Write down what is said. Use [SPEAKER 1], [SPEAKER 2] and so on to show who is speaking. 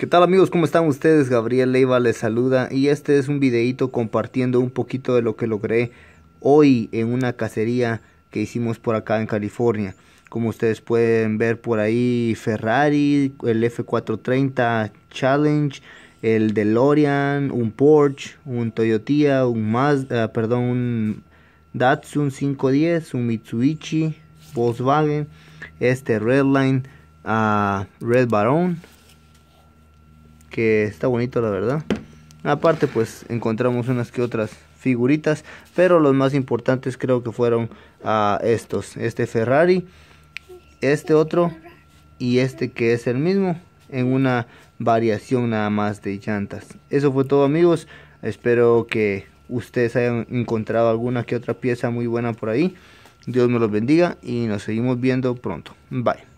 [SPEAKER 1] ¿Qué tal amigos? ¿Cómo están ustedes? Gabriel Leiva les saluda y este es un videito compartiendo un poquito de lo que logré hoy en una cacería que hicimos por acá en California. Como ustedes pueden ver por ahí Ferrari, el F430 Challenge, el DeLorean, un Porsche, un Toyota, un Mazda, eh, perdón, un Datsun 510, un Mitsubishi, Volkswagen, este Redline, Line, ah, Red Baron, que está bonito la verdad. Aparte pues encontramos unas que otras figuritas, pero los más importantes creo que fueron ah, estos, este Ferrari, este otro y este que es el mismo en una variación nada más de llantas. Eso fue todo amigos, espero que ustedes hayan encontrado alguna que otra pieza muy buena por ahí. Dios me los bendiga y nos seguimos viendo pronto. Bye.